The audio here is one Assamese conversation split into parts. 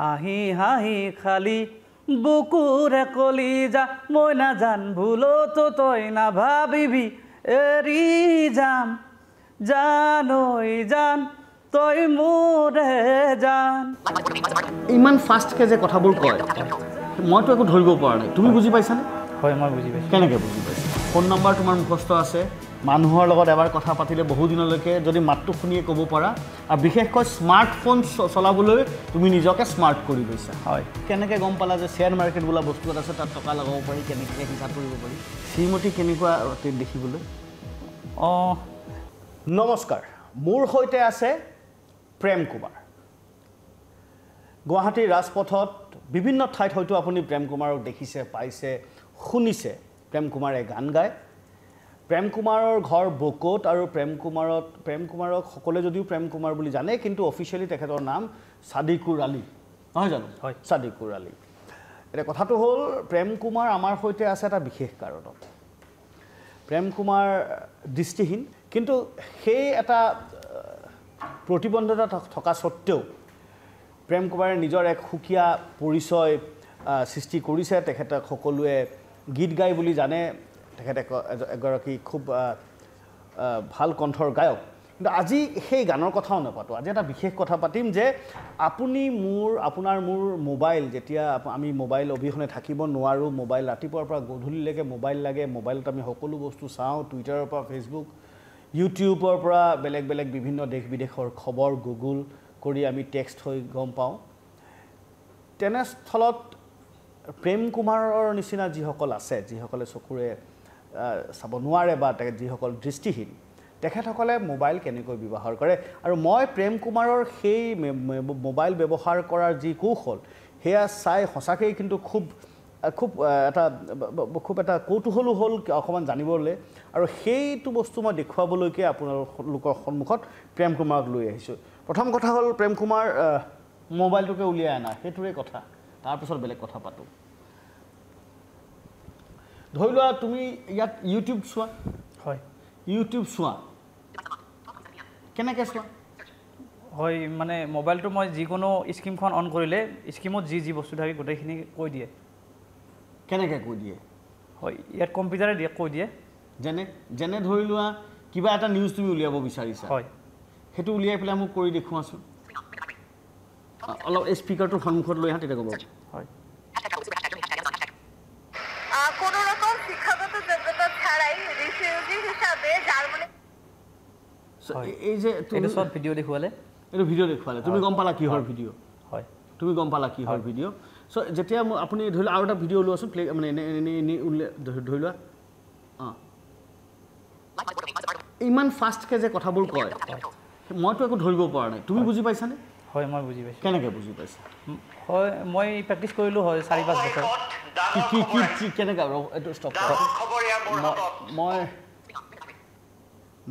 হাঁহি হাঁহি খালি বুকুরে কলিজা মই নাজান ভুলো তো তই নাভাবিবি এৰি যাম জানই জান তই মোৰে জান ইমান ফাষ্টকৈ যে কথাবোৰ কয় মইতো একো ধৰিব পৰা নাই তুমি বুজি পাইছানে হয় মই বুজি পাইছোঁ কেনেকৈ বুজি পাইছা ফোন নম্বৰ তোমাৰ মুখস্থ আছে মানুহৰ লগত এবাৰ কথা পাতিলে বহুদিনলৈকে যদি মাতটো শুনিয়ে ক'ব পাৰা আৰু বিশেষকৈ স্মাৰ্টফোন চলাবলৈ তুমি নিজকে স্মাৰ্ট কৰি লৈছা হয় কেনেকৈ গম পালা যে শ্বেয়াৰ মাৰ্কেট বোলা বস্তু এটা আছে তাত টকা লগাব পাৰি কেনেকৈ হিচাপ কৰিব পাৰি শ্ৰীমতী কেনেকুৱা দেখিবলৈ অঁ নমস্কাৰ মোৰ সৈতে আছে প্ৰেম কুমাৰ গুৱাহাটীৰ ৰাজপথত বিভিন্ন ঠাইত হয়তো আপুনি প্ৰেম কুমাৰক দেখিছে পাইছে শুনিছে প্ৰেম কুমাৰে গান গায় প্ৰেম কুমাৰৰ ঘৰ বুকত আৰু প্ৰেম কুমাৰত প্ৰেম কুমাৰক সকলোৱে যদিও প্ৰেম কুমাৰ বুলি জানে কিন্তু অফিচিয়েলি তেখেতৰ নাম ছাদিকুৰ আলী নহয় জানো হয় ছাদিকুৰ আলী এতিয়া কথাটো হ'ল প্ৰেম কুমাৰ আমাৰ সৈতে আছে এটা বিশেষ কাৰণত প্ৰেম কুমাৰ দৃষ্টিহীন কিন্তু সেই এটা প্ৰতিবন্ধতা থকা স্বত্তেও প্ৰেম কুমাৰে নিজৰ এক সুকীয়া পৰিচয় সৃষ্টি কৰিছে তেখেতক সকলোৱে গীত গাই বুলি জানে তেখেত এগৰাকী খুব ভাল কণ্ঠৰ গায়ক কিন্তু আজি সেই গানৰ কথাও নাপাতোঁ আজি এটা বিশেষ কথা পাতিম যে আপুনি মোৰ আপোনাৰ মোৰ মোবাইল যেতিয়া আমি মোবাইল অবিহনে থাকিব নোৱাৰোঁ মোবাইল ৰাতিপুৱাৰ পৰা গধূলিলৈকে মোবাইল লাগে মোবাইলত আমি সকলো বস্তু চাওঁ টুইটাৰৰ পৰা ফেচবুক ইউটিউবৰ পৰা বেলেগ বেলেগ বিভিন্ন দেশ বিদেশৰ খবৰ গুগল কৰি আমি টেক্সট হৈ গম পাওঁ তেনেস্থলত প্ৰেম কুমাৰৰ নিচিনা যিসকল আছে যিসকলে চকুৰে চাব নোৱাৰে বা যিসকল দৃষ্টিহীন তেখেতসকলে মোবাইল কেনেকৈ ব্যৱহাৰ কৰে আৰু মই প্ৰেম কুমাৰৰ সেই মোবাইল ব্যৱহাৰ কৰাৰ যি কৌশল সেয়া চাই সঁচাকেই কিন্তু খুব খুব এটা খুব এটা কৌতূহলো হ'ল অকণমান জানিবলৈ আৰু সেইটো বস্তু মই দেখুৱাবলৈকে আপোনালোকৰ সন্মুখত প্ৰেম কুমাৰক লৈ আহিছোঁ প্ৰথম কথা হ'ল প্ৰেম কুমাৰ মোবাইলটোকে উলিয়াই অনা সেইটোৰে কথা তাৰপিছত বেলেগ কথা পাতোঁ ধৰি লোৱা তুমি ইয়াত ইউটিউব চোৱা হয় ইউটিউব চোৱা কেনেকৈ চোৱা হয় মানে মোবাইলটো মই যিকোনো স্কিমখন অন কৰিলে স্কিমত যি যি বস্তু থাকে গোটেইখিনি কৈ দিয়ে কেনেকৈ কৈ দিয়ে হয় ইয়াত কম্পিউটাৰে দিয়ে কৈ দিয়ে যেনে যেনে ধৰি লোৱা কিবা এটা নিউজ তুমি উলিয়াব বিচাৰিছা হয় সেইটো উলিয়াই পেলাই মোক কৰি দেখুৱাচোন অলপ স্পীকাৰটো সন্মুখত লৈ আহা তেতিয়া ক'ব হয় এই যে এইটো চব ভিডিঅ' দেখুৱালে এইটো ভিডিঅ' দেখুৱালে তুমি গম পালা কিহৰ ভিডিঅ' হয় তুমি গম পালা কিহৰ ভিডিঅ' চ' যেতিয়া আপুনি ধৰি লওক আৰু এটা ভিডিঅ' ওলোৱাচোন প্লে মানে এনে এনে এনে উল্লেখ ধৰি লোৱা অঁ ইমান ফাষ্টকৈ যে কথাবোৰ কয় মইতো একো ধৰিব পৰা নাই তুমি বুজি পাইছানে হয় মই বুজি পাইছোঁ কেনেকৈ বুজি পাইছা হয় মই প্ৰেক্টিছ কৰিলোঁ হয় চাৰি পাঁচ বছৰ কেনেকৈ মই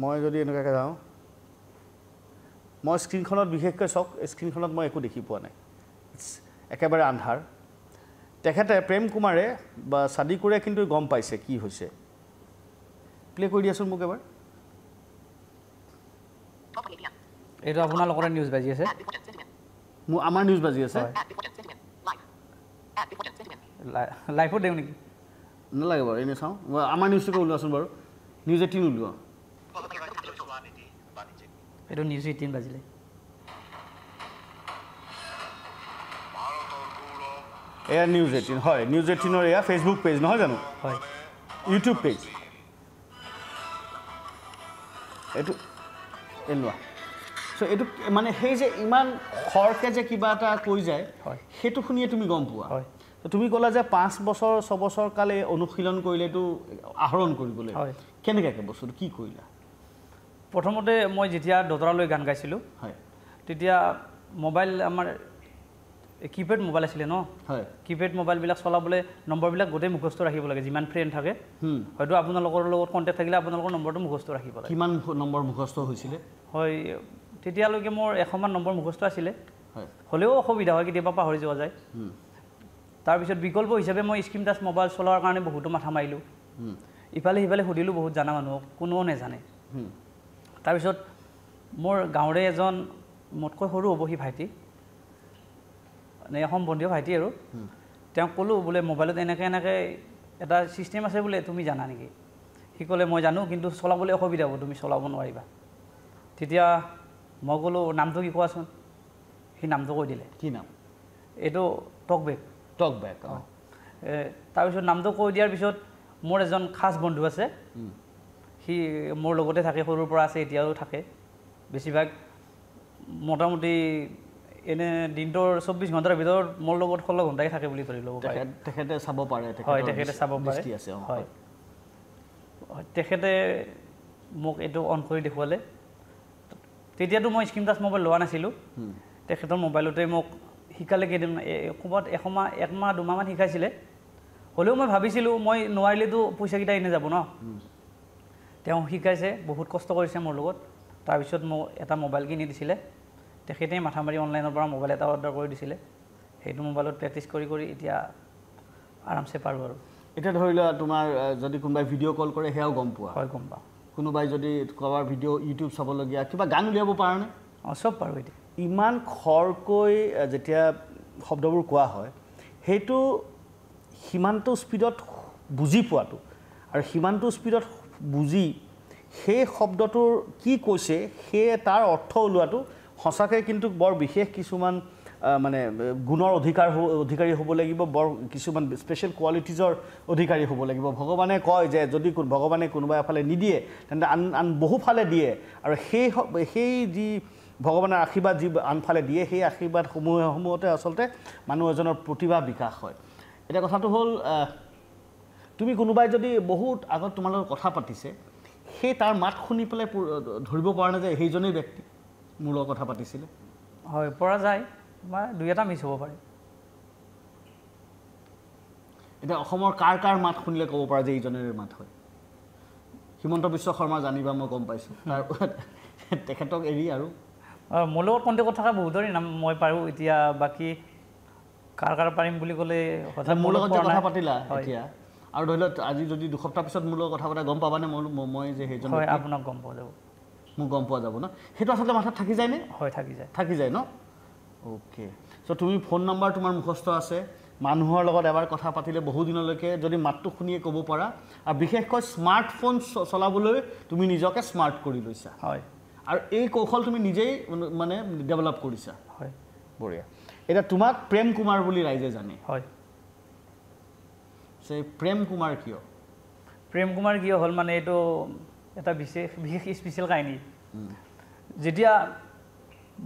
মই যদি এনেকুৱাকৈ যাওঁ মই স্ক্ৰীণখনত বিশেষকৈ চাওক স্ক্ৰীণখনত মই একো দেখি পোৱা নাই ইটছ একেবাৰে আন্ধাৰ তেখেতে প্ৰেম কুমাৰে বা চাদিকুৰে কিন্তু গম পাইছে কি হৈছে প্লে' কৰি দিয়াচোন মোক এবাৰ এইটো আপোনালোকৰে নিউজ বাজি আছে মোৰ আমাৰ নিউজ বাজি আছে লাইফত দিওঁ নেকি নালাগে বাৰু এনেই চাওঁ আমাৰ নিউজটোকে ওলোৱাচোন বাৰু নিউজ এটিন ওলোৱা এইটো নিউজ এইটিন বাজিলে এয়া নিউজ এইটিন হয় নিউজ এইটিনৰ এয়া ফেচবুক পেজ নহয় জানো হয় ইউটিউব পেজ এইটো এনেকুৱা চ' এইটো মানে সেই যে ইমান খৰকৈ যে কিবা এটা কৈ যায় হয় সেইটো শুনিয়ে তুমি গম পোৱা হয় তুমি ক'লা যে পাঁচ বছৰ ছবছৰ কালে অনুশীলন কৰিলে এইটো আহৰণ কৰিবলৈ হয় কেনেকুৱাকৈ বস্তুটো কি কৰিলা প্ৰথমতে মই যেতিয়া দতৰালৈ গান গাইছিলোঁ হয় তেতিয়া মোবাইল আমাৰ কীপেড মোবাইল আছিলে ন হয় কীপেড মোবাইলবিলাক চলাবলৈ নম্বৰবিলাক গোটেই মুখস্থ ৰাখিব লাগে যিমান ফ্ৰেণ্ড থাকে হয়তো আপোনালোকৰ লগত কণ্টেক্ট থাকিলে আপোনালোকৰ নম্বৰটো মুখস্থ ৰাখিব লাগে কিমান নম্বৰ মুখস্থ হৈছিলে হয় তেতিয়ালৈকে মোৰ এশমান নম্বৰ মুখস্থ আছিলে হয় হ'লেও অসুবিধা হয় কেতিয়াবা পাহৰি যোৱা যায় তাৰপিছত বিকল্প হিচাপে মই স্ক্ৰীম টাচ মোবাইল চলোৱাৰ কাৰণে বহুতো মাথা মাৰিলোঁ ইফালে সিফালে সুধিলোঁ বহুত জানা মানুহক কোনেও নেজানে তাৰপিছত মোৰ গাঁৱৰে এজন মোতকৈ সৰু হ'ব সি ভাইটি অসম এখন বন্ধীয় ভাইটি আৰু তেওঁক ক'লোঁ বোলে মোবাইলত এনেকৈ এনেকৈ এটা ছিষ্টেম আছে বোলে তুমি জানা নেকি সি ক'লে মই জানো কিন্তু চলাবলৈ অসুবিধা হ'ব তুমি চলাব নোৱাৰিবা তেতিয়া মই ক'লোঁ নামটো কি কোৱাচোন সি নামটো কৈ দিলে কি নাম এইটো টক বেগ টক বেগ অঁ তাৰপিছত নামটো কৈ দিয়াৰ পিছত মোৰ এজন খাচ বন্ধু আছে সি মোৰ লগতে থাকে সৰুৰ পৰা আছে এতিয়াও থাকে বেছিভাগ মোটামুটি এনে দিনটোৰ চৌব্বিছ ঘণ্টাৰ ভিতৰত মোৰ লগত ষোল্ল ঘণ্টাই থাকে বুলি ধৰি ল'ব তেখেতে চাব পাৰে হয় তেখেতে চাব পাৰে হয় তেখেতে মোক এইটো অন কৰি দেখুৱালে তেতিয়াতো মই স্কিম টাচ মোবাইল লোৱা নাছিলোঁ তেখেতৰ মোবাইলতে মোক শিকালে কেইদিনমান ক'ৰবাত এসময় একমাহ দুমাহমান শিকাইছিলে হ'লেও মই ভাবিছিলোঁ মই নোৱাৰিলেতো পইচাকেইটা এনে যাব ন তেওঁ শিকাইছে বহুত কষ্ট কৰিছে মোৰ লগত তাৰপিছত মোক এটা মোবাইল কিনি দিছিলে তেখেতে মাথা মাৰি অনলাইনৰ পৰা মোবাইল এটা অৰ্ডাৰ কৰি দিছিলে সেইটো মোবাইলত প্ৰেক্টিচ কৰি কৰি এতিয়া আৰামছে পাৰোঁ আৰু এতিয়া ধৰি লোৱা তোমাৰ যদি কোনোবাই ভিডিঅ' কল কৰে সেয়াও গম পোৱা হয় গম পাওঁ কোনোবাই যদি কাৰোবাৰ ভিডিঅ' ইউটিউব চাবলগীয়া কিবা গান উলিয়াব পাৰোঁনে অঁ চব পাৰোঁ এতিয়া ইমান খৰকৈ যেতিয়া শব্দবোৰ কোৱা হয় সেইটো সিমানটো স্পীডত বুজি পোৱাটো আৰু সিমানটো স্পীডত বুজি সেই শব্দটোৰ কি কৈছে সেয়ে তাৰ অৰ্থ ওলোৱাটো সঁচাকৈ কিন্তু বৰ বিশেষ কিছুমান মানে গুণৰ অধিকাৰ হ'ব অধিকাৰী হ'ব লাগিব বৰ কিছুমান স্পেচিয়েল কোৱালিটিজৰ অধিকাৰী হ'ব লাগিব ভগৱানে কয় যে যদি ভগৱানে কোনোবা এফালে নিদিয়ে তেন্তে আন আন বহুফালে দিয়ে আৰু সেই সেই যি ভগৱানৰ আশীৰ্বাদ যি আনফালে দিয়ে সেই আশীৰ্বাদসমূহসমূহতে আচলতে মানুহ এজনৰ প্ৰতিভা বিকাশ হয় এতিয়া কথাটো হ'ল তুমি কোনোবাই যদি বহুত আগত তোমাৰ লগত কথা পাতিছে সেই তাৰ মাত শুনি পেলাই ধৰিব পৰা নাযায় সেইজনেই ব্যক্তি মোৰ লগত কথা পাতিছিলে হয় পৰা যায় মই দুই এটা মিছ হ'ব পাৰি এতিয়া অসমৰ কাৰ কাৰ মাত শুনিলে ক'ব পাৰা যে এইজনেৰে মাত হয় হিমন্ত বিশ্ব শৰ্মা জানিবা মই গম পাইছোঁ তেখেতক এৰি আৰু মোৰ লগত কণ্টেক্টত থকা বহুতৰে নাম মই পাৰোঁ এতিয়া বাকী কাৰ কাৰ পাৰিম বুলি ক'লে মোৰ লগত কথা পাতিলা এতিয়া আৰু ধৰি লওক আজি যদি দুসপ্তাহ পিছত মোৰ লগত কথা পতা গম পাবা নে মই মই যে সেইজন আপোনাক গম পোৱা যাব মোক গম পোৱা যাব ন সেইটো আচলতে মাথাত থাকি যায় নে হয় থাকি যায় থাকি যায় ন অ'কে চ' তুমি ফোন নম্বৰ তোমাৰ মুখস্থ আছে মানুহৰ লগত এবাৰ কথা পাতিলে বহুদিনলৈকে যদি মাতটো শুনিয়ে ক'ব পাৰা আৰু বিশেষকৈ স্মাৰ্টফোন চলাবলৈ তুমি নিজকে স্মাৰ্ট কৰি লৈছা হয় আৰু এই কৌশল তুমি নিজেই মানে ডেভেলপ কৰিছা হয় বঢ়িয়া এতিয়া তোমাক প্ৰেম কুমাৰ বুলি ৰাইজে জানে হয় আছে প্ৰেম কুমাৰ কিয় প্ৰেম কুমাৰ কিয় হ'ল মানে এইটো এটা বিশেষ বিশেষ স্পেচিয়েল কাহিনী যেতিয়া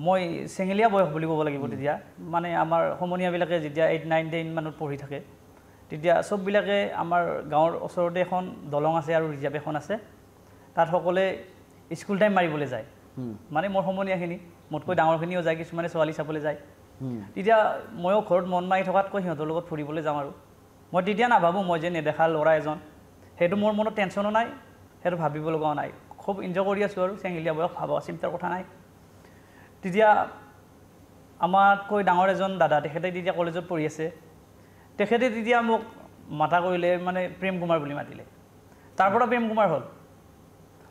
মই চেঙেলীয়া বয়স বুলি ক'ব লাগিব তেতিয়া মানে আমাৰ সমনীয়াবিলাকে যেতিয়া এইট নাইন টেন মানত পঢ়ি থাকে তেতিয়া চববিলাকে আমাৰ গাঁৱৰ ওচৰতে এখন দলং আছে আৰু ৰিজাৰ্ভ এখন আছে তাত সকলোৱে স্কুল টাইম মাৰিবলৈ যায় মানে মোৰ সমনীয়াখিনি মোতকৈ ডাঙৰখিনিও যায় কিছুমানে ছোৱালী চাবলৈ যায় তেতিয়া ময়ো ঘৰত মন মাৰি থকাতকৈ সিহঁতৰ লগত ফুৰিবলৈ যাওঁ আৰু মই তেতিয়া নাভাবোঁ মই যে নেদেখা ল'ৰা এজন সেইটো মোৰ মনত টেনশ্যনো নাই সেইটো ভাবিব লগাও নাই খুব এনজয় কৰি আছোঁ আৰু চেঙিলীয়া বয়স ভাবা চিন্তাৰ কথা নাই তেতিয়া আমাতকৈ ডাঙৰ এজন দাদা তেখেতে তেতিয়া কলেজত পঢ়ি আছে তেখেতে তেতিয়া মোক মাতা কৰিলে মানে প্ৰেম কুমাৰ বুলি মাতিলে তাৰ পৰা প্ৰেম কুমাৰ হ'ল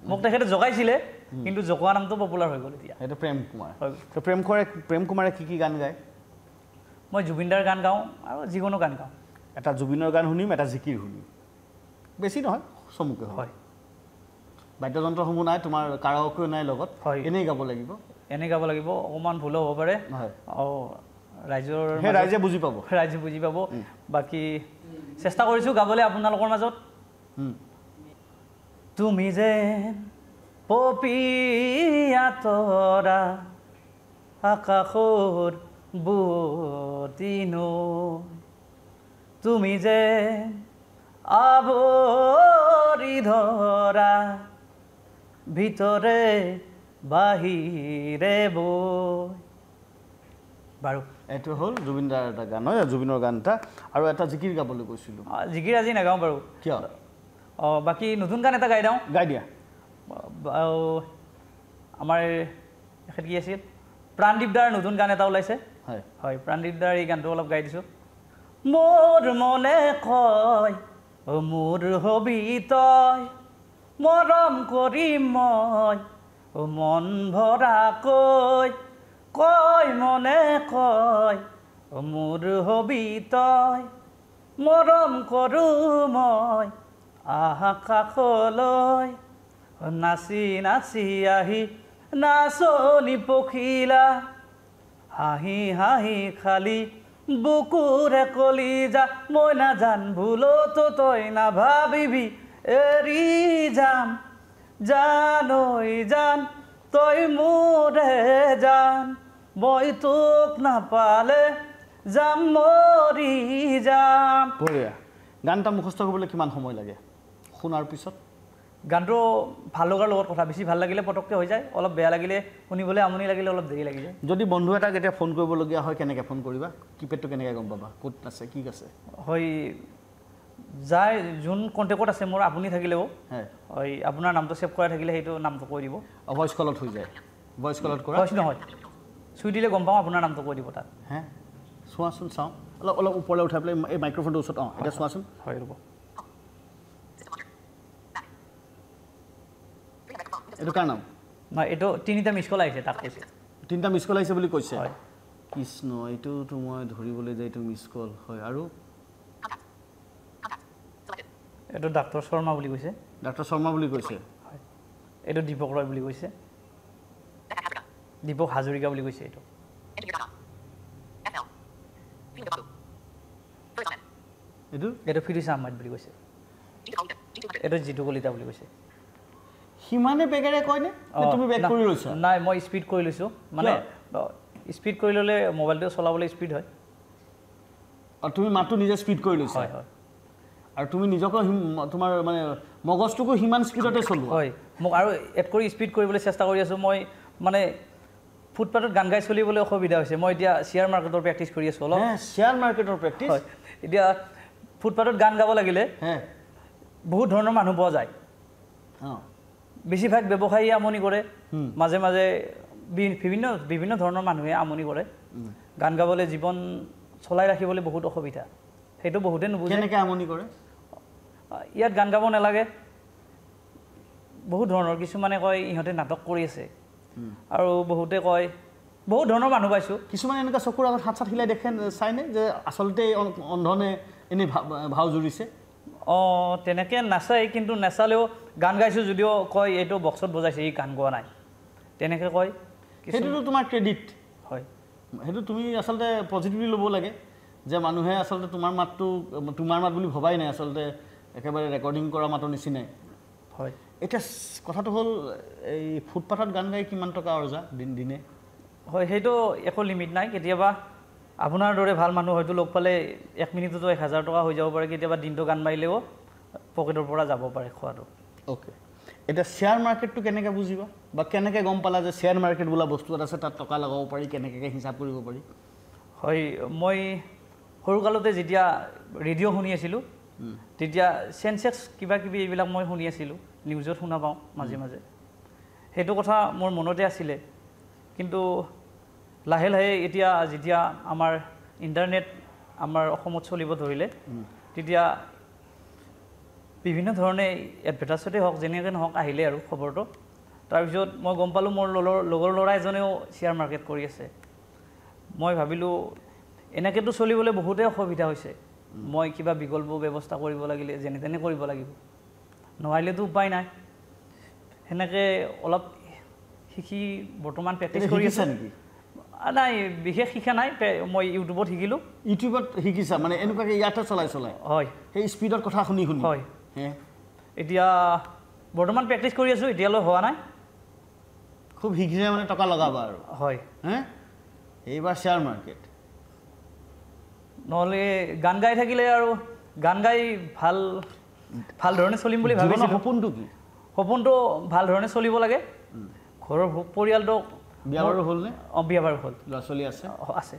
মোক তেখেতে জগাইছিলে কিন্তু জগোৱা নামটো পপুলাৰ হৈ গ'ল এতিয়া সেইটো প্ৰেম কুমাৰ প্ৰেম কুমাৰে প্ৰেম কুমাৰে কি কি গান গায় মই জুবিনদাৰ গান গাওঁ আৰু যিকোনো গান গাওঁ এটা জুবিনৰ গান শুনিম এটা জিকিৰ শুনিম বেছি নহয় চমুকৈ হয় বাদ্যযন্ত্ৰসমূহ নাই তোমাৰ কাৰকো নাই লগত হয় এনেই গাব লাগিব এনেই গাব লাগিব অকণমান ভুল হ'ব পাৰে হয় অঁ ৰাইজৰ ৰাইজে বুজি পাব ৰাইজে বুজি পাব বাকী চেষ্টা কৰিছোঁ গাবলৈ আপোনালোকৰ মাজত তুমি যে পপিয়াতৰা আকাশৰ বতিনৈ তুমি যে আবরি ধরা ভিতরে বাহিরে বই বাৰু এইটো হ'ল জুবিন দাৰ এটা গান হয় জুবিনৰ গান এটা আৰু এটা জিকিৰ গাবলৈ কৈছিলোঁ জিকিৰ আজি নাগাওঁ বাৰু কিয় অঁ বাকী নতুন গান এটা গাই দিওঁ গাই দিয়া আমাৰ এখেত কি আছিল প্ৰাণদীপ দাৰ নতুন গান এটা ওলাইছে হয় হয় প্ৰাণদীপ দাৰ এই গানটো অলপ গাই দিছোঁ মোৰ মনে কয় মোৰ হবি তই মৰম কৰিম মই মন ভৰাকৈ কয় মনে কয় মোৰ হবি তই মৰম কৰো মই আকাশলৈ নাচি নাচি আহি নাচনি পখিলা হাঁহি হাঁহি খালি বুকুরে কলিজা ময়না জান ভুলো তো তই না ভাবিবি এরি যাম জানই জান তই মোরে জান মই তোক নাপালে যাম মৰি যাম বঢ়িয়া গান মুখস্থ কৰিবলৈ কিমান সময় লাগে শুনাৰ পিছত গানটো ভাল লগাৰ লগত কথা বেছি ভাল লাগিলে পটককৈ হৈ যায় অলপ বেয়া লাগিলে শুনিবলৈ আমনি লাগিলে অলপ দেৰি লাগি যায় যদি বন্ধু এটাক এতিয়া ফোন কৰিবলগীয়া হয় কেনেকৈ ফোন কৰিবা কিপেডটো কেনেকৈ গম পাবা ক'ত আছে কি আছে হয় যায় যোন কণ্টেক্টত আছে মোৰ আপুনি থাকিলেও হয় আপোনাৰ নামটো ছেভ কৰাই থাকিলে সেইটো নামটো কৈ দিব ভইচ কলত হৈ যায় ভইচ কলত কৰা হয় নহয় চুই দিলে গম পাওঁ আপোনাৰ নামটো কৈ দিব তাত হে চোৱাচোন চাওঁ অলপ অলপ ওপৰলৈ উঠাই পেলাই এই মাইক্ৰফোনটোৰ ওচৰত অঁ এতিয়া চোৱাচোন হয় ৰ'ব এটো কাৰ নাম নহয় এইটো তিনিটা মিছ কল আহিছে তাক কৈছে তিনিটা মিছ কল আহিছে বুলি কৈছে কৃষ্ণ এইটোতো মই ধৰিবলৈ যায় এইটো মিছ কল হয় আৰু এইটো ডাক্তৰ শৰ্মা বুলি কৈছে ডাক্তৰ শৰ্মা বুলি কৈছে এইটো দীপক ৰয় বুলি কৈছে দীপক হাজৰিকা বুলি কৈছে এইটো এইটো এইটো ফিৰিছ আহমেদ বুলি কৈছে এইটো জিতু কলিতা বুলি কৈছে সিমানে বেগেৰে কয়নে তুমি বেগ কৰি লৈছা নাই মই স্পীড কৰি লৈছোঁ মানে স্পীড কৰি ল'লে মোবাইলটো চলাবলৈ স্পীড হয় আৰু তুমি মাতটো নিজে স্পীড কৰি লৈছা হয় হয় আৰু তুমি নিজকে তোমাৰ মানে মগজটোকো সিমান স্পীডতে চলো হয় মোক আৰু এতকৰি স্পীড কৰিবলৈ চেষ্টা কৰি আছোঁ মই মানে ফুটপাথত গান গাই চলিবলৈ অসুবিধা হৈছে মই এতিয়া শ্বেয়াৰ মাৰ্কেটৰ প্ৰেক্টিছ কৰি আছোঁ অলপ শ্বেয়াৰ মাৰ্কেটৰ প্ৰেক্টিছ হয় এতিয়া ফুটপাথত গান গাব লাগিলে বহুত ধৰণৰ মানুহ পোৱা যায় অঁ বেছিভাগ ব্যৱসায়ীয়ে আমনি কৰে মাজে মাজে বিভিন্ন বিভিন্ন ধৰণৰ মানুহে আমনি কৰে গান গাবলৈ জীৱন চলাই ৰাখিবলৈ বহুত অসুবিধা সেইটো বহুতে নুবুজে আমনি কৰে ইয়াত গান গাব নালাগে বহুত ধৰণৰ কিছুমানে কয় ইহঁতে নাটক কৰি আছে আৰু বহুতে কয় বহুত ধৰণৰ মানুহ পাইছোঁ কিছুমানে এনেকুৱা চকুৰ আগত হাত চাত হিলাই দেখে চাইনে যে আচলতে অন্ধনে এনেই ভাও জুৰিছে অঁ তেনেকৈ নাচায় কিন্তু নাচালেও গান গাইছোঁ যদিও কয় এইটো বক্সত বজাইছে সি গান গোৱা নাই তেনেকৈ কয় সেইটোতো তোমাৰ ক্ৰেডিট হয় সেইটো তুমি আচলতে পজিটিভলি ল'ব লাগে যে মানুহে আচলতে তোমাৰ মাতটো তোমাৰ মাত বুলি ভবাই নাই আচলতে একেবাৰে ৰেকৰ্ডিং কৰা মাতৰ নিচিনাই হয় এতিয়া কথাটো হ'ল এই ফুটপাথত গান গাই কিমান টকা অৰ্জা দিন দিনে হয় সেইটো একো লিমিট নাই কেতিয়াবা আপোনাৰ দৰে ভাল মানুহ হয়তো লগ পালে এক মিনিটতো এক হাজাৰ টকা হৈ যাব পাৰে কেতিয়াবা দিনটো গান মাৰিলেও পকেটৰ পৰা যাব পাৰে খোৱাটো অ'কে এতিয়া শ্বেয়াৰ মাৰ্কেটটো কেনেকৈ বুজিবা বা কেনেকৈ গম পালা যে শ্বেয়াৰ মাৰ্কেট বোলা বস্তু এটা আছে তাত টকা লগাব পাৰি কেনেকৈ হিচাপ কৰিব পাৰি হয় মই সৰুকালতে যেতিয়া ৰেডিঅ' শুনি আছিলোঁ তেতিয়া চেনচেক্স কিবা কিবি এইবিলাক মই শুনি আছিলোঁ নিউজত শুনা পাওঁ মাজে মাজে সেইটো কথা মোৰ মনতে আছিলে কিন্তু লাহে লাহে এতিয়া যেতিয়া আমাৰ ইণ্টাৰনেট আমাৰ অসমত চলিব ধৰিলে তেতিয়া বিভিন্ন ধৰণে এডভাৰটাইজতে হওক যেনেকৈ নহওক আহিলে আৰু খবৰটো তাৰপিছত মই গম পালোঁ মোৰ লগৰ লগৰ ল'ৰা এজনেও শ্বেয়াৰ মাৰ্কেট কৰি আছে মই ভাবিলোঁ এনেকৈতো চলিবলৈ বহুতেই অসুবিধা হৈছে মই কিবা বিকল্প ব্যৱস্থা কৰিব লাগিলে যেনে তেনে কৰিব লাগিব নোৱাৰিলেতো উপায় নাই সেনেকৈ অলপ শিকি বৰ্তমান প্ৰেক্টিছ কৰি আছে নেকি নাই বিশেষ শিকা নাই মই ইউটিউবত শিকিলোঁ ইউটিউবত শিকিছা মানে এনেকুৱাকৈ ইয়াতে চলাই চলাই হয় সেই স্পীডত কথা শুনি শুনি হয় এতিয়া বৰ্তমান প্ৰেক্টিছ কৰি আছোঁ এতিয়ালৈ হোৱা নাই খুব শীঘ্ৰে মানে টকা লগাবা আৰু হয় এইবাৰ শ্বেয়াৰ মাৰ্কেট নহ'লে গান গাই থাকিলে আৰু গান গাই ভাল ভাল ধৰণে চলিম বুলি ভাবিছোঁ সপোনটো কি সপোনটো ভাল ধৰণে চলিব লাগে ঘৰৰ পৰিয়ালটো বিয়া বাৰু হ'লনে অঁ বিয়া বাৰু হ'ল ল'ৰা ছোৱালী আছে আছে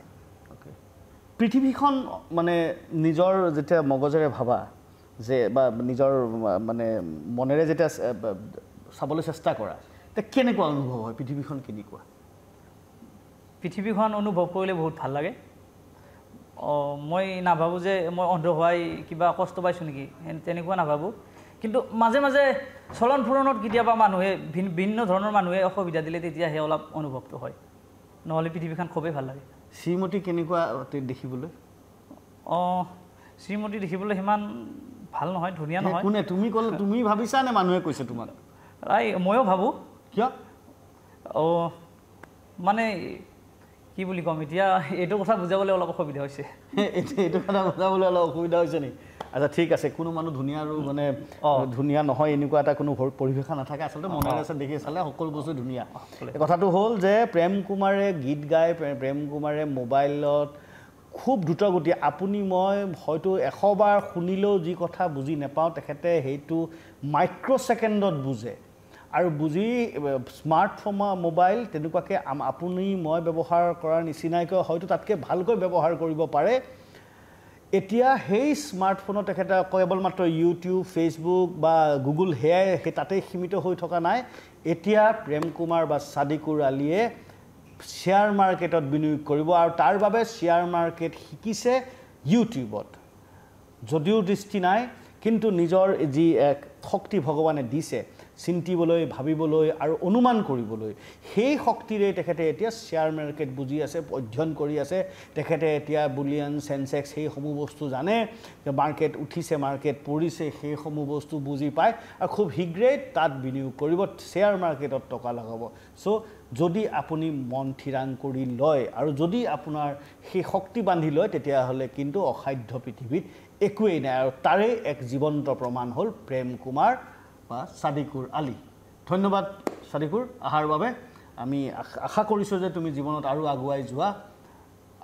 পৃথিৱীখন মানে নিজৰ যেতিয়া মগজেৰে ভাবা যে বা নিজৰ মানে মনেৰে যেতিয়া চাবলৈ চেষ্টা কৰা তেতিয়া কেনেকুৱা অনুভৱ হয় পৃথিৱীখন কেনেকুৱা পৃথিৱীখন অনুভৱ কৰিলে বহুত ভাল লাগে মই নাভাবোঁ যে মই অন্ধ হোৱাই কিবা কষ্ট পাইছোঁ নেকি তেনেকুৱা নাভাবোঁ কিন্তু মাজে মাজে চলন ফুৰণত কেতিয়াবা মানুহে ভিন ভিন্ন ধৰণৰ মানুহে অসুবিধা দিলে তেতিয়াহে অলপ অনুভৱটো হয় নহ'লে পৃথিৱীখন খুবেই ভাল লাগে শ্ৰীমতী কেনেকুৱা দেখিবলৈ অঁ শ্ৰীমতী দেখিবলৈ সিমান ভাল নহয় ধুনীয়া নহয় কোনে তুমি ক'লে তুমি ভাবিছা নে মানুহে কৈছে তোমাক নাই ময়ো ভাবোঁ কিয় অঁ মানে কি বুলি ক'ম এতিয়া এইটো কথা বুজাবলৈ অলপ অসুবিধা হৈছে এইটো কথা বুজাবলৈ অলপ অসুবিধা হৈছে নেকি আচ্ছা ঠিক আছে কোনো মানুহ ধুনীয়া আৰু মানে অঁ ধুনীয়া নহয় এনেকুৱা এটা কোনো পৰিৱেশা নাথাকে আচলতে মনত আছে দেখি চালে সকলো বস্তু ধুনীয়া কথাটো হ'ল যে প্ৰেম কুমাৰে গীত গাই প্ৰেম কুমাৰে মোবাইলত খুব দ্ৰুতগতি আপুনি মই হয়তো এশবাৰ শুনিলেও যি কথা বুজি নাপাওঁ তেখেতে সেইটো মাইক্ৰ ছেকেণ্ডত বুজে আৰু বুজি স্মাৰ্টফোন মোবাইল তেনেকুৱাকৈ আপুনি মই ব্যৱহাৰ কৰাৰ নিচিনাকৈ হয়তো তাতকৈ ভালকৈ ব্যৱহাৰ কৰিব পাৰে এতিয়া সেই স্মাৰ্টফোনত তেখেতে কেৱল মাত্ৰ ইউটিউব ফেচবুক বা গুগল সেয়াই সেই তাতেই সীমিত হৈ থকা নাই এতিয়া প্ৰেম কুমাৰ বা চাদিকুৰ আলিয়ে শ্বেয়াৰ মাৰ্কেটত বিনিয়োগ কৰিব আৰু তাৰ বাবে শ্বেয়াৰ মাৰ্কেট শিকিছে ইউটিউবত যদিও দৃষ্টি নাই কিন্তু নিজৰ যি এক শক্তি ভগৱানে দিছে চিন্তিবলৈ ভাবিবলৈ আৰু অনুমান কৰিবলৈ সেই শক্তিৰে তেখেতে এতিয়া শ্বেয়াৰ মাৰ্কেট বুজি আছে অধ্যয়ন কৰি আছে তেখেতে এতিয়া বুলিয়ান চেনচেক্স সেইসমূহ বস্তু জানে যে মাৰ্কেট উঠিছে মাৰ্কেট পৰিছে সেইসমূহ বস্তু বুজি পায় আৰু খুব শীঘ্ৰেই তাত বিনিয়োগ কৰিব শ্বেয়াৰ মাৰ্কেটত টকা লগাব চ' যদি আপুনি মন থিৰাং কৰি লয় আৰু যদি আপোনাৰ সেই শক্তি বান্ধি লয় তেতিয়াহ'লে কিন্তু অসাধ্য পৃথিৱীত একোৱেই নাই আৰু তাৰে এক জীৱন্ত প্ৰমাণ হ'ল প্ৰেম কো কুমাৰ বা চাদিকুৰ আলী ধন্যবাদ চাদিকুৰ অহাৰ বাবে আমি আশা কৰিছোঁ যে তুমি জীৱনত আৰু আগুৱাই যোৱা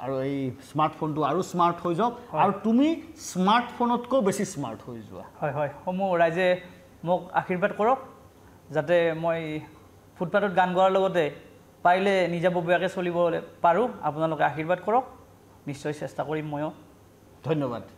আৰু এই স্মাৰ্টফোনটো আৰু স্মাৰ্ট হৈ যাওক আৰু তুমি স্মাৰ্টফোনতকৈও বেছি স্মাৰ্ট হৈ যোৱা হয় হয় সমূহ ৰাইজে মোক আশীৰ্বাদ কৰক যাতে মই ফুটপাথত গান গোৱাৰ লগতে পাৰিলে নিজাববীয়াকৈ চলিবলৈ পাৰোঁ আপোনালোকে আশীৰ্বাদ কৰক নিশ্চয় চেষ্টা কৰিম ময়ো ধন্যবাদ